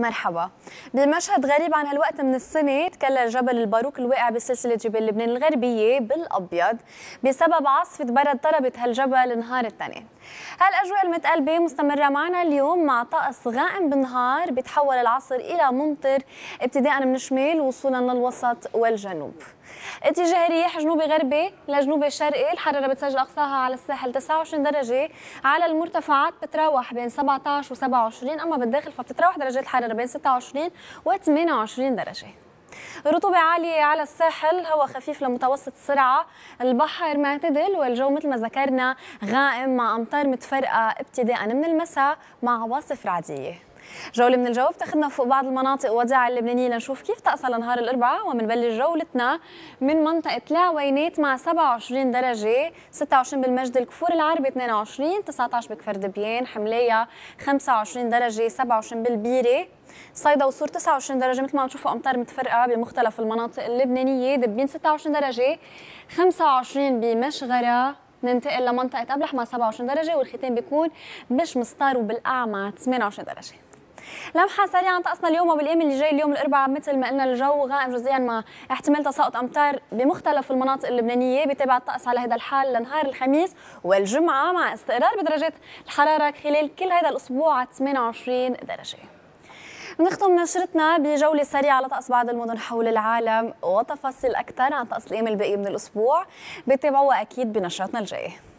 مرحبا بمشهد غريب عن هالوقت من السنة تكلل جبل الباروك الواقع بسلسلة جبال لبنان الغربية بالأبيض بسبب عاصفة برد طلبت هالجبل نهار الاثنين هالأجواء المتقلبة مستمرة معنا اليوم مع طقس غائم بالنهار بتحول العصر إلى ممطر ابتداء من الشمال وصولا للوسط والجنوب اتجاه رياح جنوبي غربي لجنوبي شرقي الحرارة بتسجل أقصاها على الساحل 29 درجة على المرتفعات بتراوح بين 17 و 27 أما بالداخل فبتتراوح درجات الحرارة بين 26 و 28 درجة رطوبة عالية على الساحل هواء خفيف لمتوسط السرعة البحر معتدل والجو مثل ما ذكرنا غائم مع أمطار متفرقة ابتداء من المساء مع عواصف رعدية جولة من الجو بتاخذنا فوق بعض المناطق والوداع اللبنانية لنشوف كيف طقسها لنهار الأربعاء ومنبلش جولتنا من منطقة العوينات مع 27 درجة 26 بالمجد الكفور العربي 22 19 بكفر دبيان حملية 25 درجة 27 بالبيرة صيدا وصور 29 درجة مثل ما عم تشوفوا أمطار متفرقة بمختلف المناطق اللبنانية دبين 26 درجة 25 بمشغرة ننتقل لمنطقة أبلح مع 27 درجة والختام بيكون مستار وبالأعمى 28 درجة لمحه سريعه عن طقسنا اليوم وبالايام اللي جاي اليوم الاربعاء مثل ما قلنا الجو غائم جزئيا مع احتمال تساقط امطار بمختلف المناطق اللبنانيه بتابع الطقس على هذا الحال لنهار الخميس والجمعه مع استقرار بدرجات الحراره خلال كل هذا الاسبوع على 28 درجه نختم نشرتنا بجولة سريعة على طقس بعض المدن حول العالم وتفاصيل أكثر عن طقس الأيام الباقية من الأسبوع بتابعوها أكيد بنشرتنا الجاية